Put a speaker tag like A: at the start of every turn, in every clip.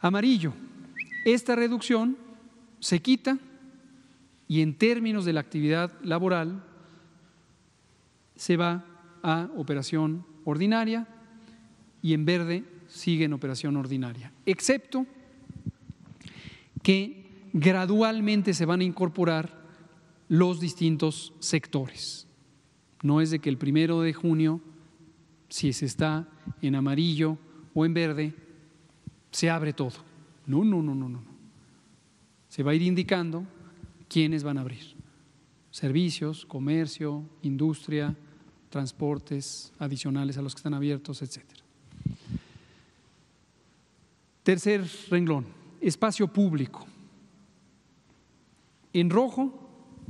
A: amarillo. Esta reducción se quita y en términos de la actividad laboral se va a operación ordinaria y en verde sigue en operación ordinaria, excepto que gradualmente se van a incorporar los distintos sectores. No es de que el primero de junio, si se está en amarillo o en verde, se abre todo. No, no, no, no, no. Se va a ir indicando quiénes van a abrir. Servicios, comercio, industria, transportes adicionales a los que están abiertos, etcétera. Tercer renglón, espacio público. En rojo,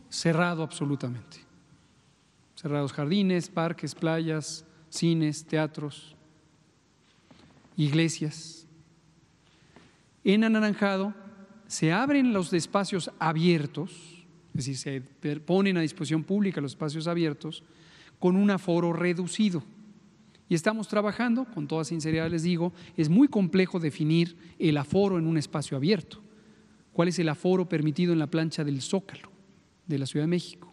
A: cerrado absolutamente. Cerrados jardines, parques, playas, cines, teatros, iglesias, en anaranjado se abren los espacios abiertos, es decir, se ponen a disposición pública los espacios abiertos con un aforo reducido. Y estamos trabajando, con toda sinceridad les digo, es muy complejo definir el aforo en un espacio abierto. ¿Cuál es el aforo permitido en la plancha del Zócalo de la Ciudad de México?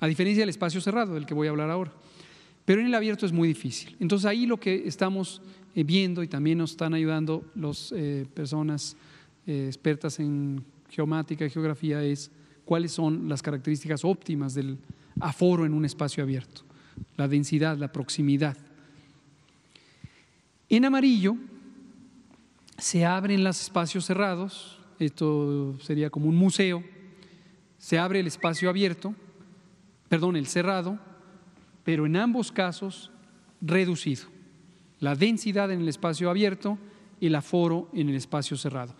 A: A diferencia del espacio cerrado del que voy a hablar ahora. Pero en el abierto es muy difícil. Entonces ahí lo que estamos eh, viendo y también nos están ayudando las eh, personas eh, expertas en geomática y geografía es cuáles son las características óptimas del aforo en un espacio abierto, la densidad, la proximidad. En amarillo se abren los espacios cerrados, esto sería como un museo, se abre el espacio abierto, perdón, el cerrado, pero en ambos casos reducido la densidad en el espacio abierto, y el aforo en el espacio cerrado.